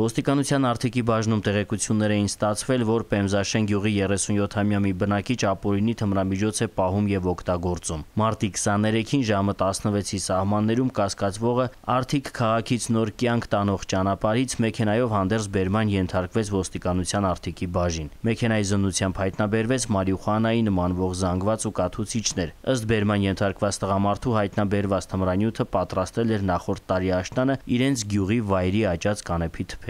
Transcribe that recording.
Ոստիկանության արդիկի բաժնում տեղեկություններ էին ստացվել, որ Պեմզաշեն գյուղի 37-ամյա մի բնակիչ ապօրինի թմրամիջոց է պահում եւ օգտագործում։ Մարտի 23-ին ժամը 16-ի սահմաններում կասկածվողը արդիկ քաղաքից նոր կյանք տանող ճանապարհից մեքենայով հանդերձ բերման ենթարկվեց ոստիկանության արդիկի բաժին։ Մեքենայի զննությամբ հայտնաբերվեց մարիուխանայի նմանվող զանգված ու կաթուցիչներ։ Ըստ բերման ենթարկված տղամարդու հայտնաբերված թմրանյութը պատրաստել էր նախորդ տարի աշնանը իրենց գյուղի վայրի աճած կանեփի թփ